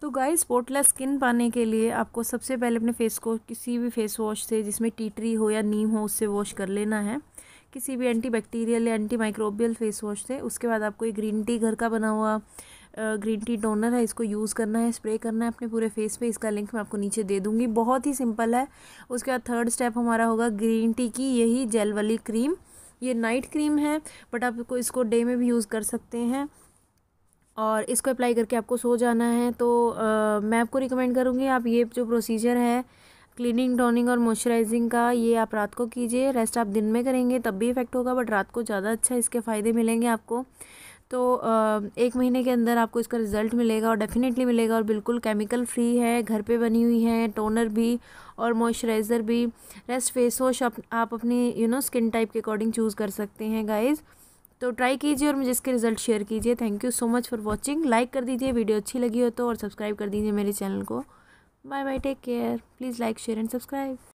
तो guys पोटला skin पाने के लिए आपको सबसे पहले अपने फेस को किसी भी फेस वॉश से जिसमें टीटरी हो या नीम हो उससे वॉश कर लेना है किसी भी एंटी बैक्टीरियल या एंटी माइक्रोबियल फेस वॉश से उसके बाद आपको ये ग्रीन टी घर का बना हुआ ग्रीन टी टोनर है इसको यूज़ करना है स्प्रे करना है अपने पूरे फेस पे इसका लिंक मैं आपको नीचे दे दूँगी बहुत ही सिंपल है उसके बाद थर्ड स्टेप हमारा होगा ग्रीन टी की यही जेल वाली क्रीम ये नाइट क्रीम है बट आप इसको डे में भी यूज़ कर सकते हैं और इसको अप्लाई करके आपको सो जाना है तो आ, मैं आपको रिकमेंड करूँगी आप ये जो प्रोसीजर है क्लीनिंग टोनिंग और मॉइस्चराइजिंग का ये आप रात को कीजिए रेस्ट आप दिन में करेंगे तब भी इफ़ेक्ट होगा बट रात को ज़्यादा अच्छा इसके फ़ायदे मिलेंगे आपको तो एक महीने के अंदर आपको इसका रिज़ल्ट मिलेगा और डेफिनेटली मिलेगा और बिल्कुल केमिकल फ्री है घर पे बनी हुई है टोनर भी और मॉइस्चराइज़र भी रेस्ट फेस वॉश आप अपनी यू नो स्किन टाइप के अकॉर्डिंग चूज़ कर सकते हैं गाइज़ तो ट्राई कीजिए और मुझे इसके रिजल्ट शेयर कीजिए thank you so much for watching like कर दीजिए वीडियो अच्छी लगी हो तो और सब्सक्राइब कर दीजिए मेरे चैनल को bye bye take care please like share and subscribe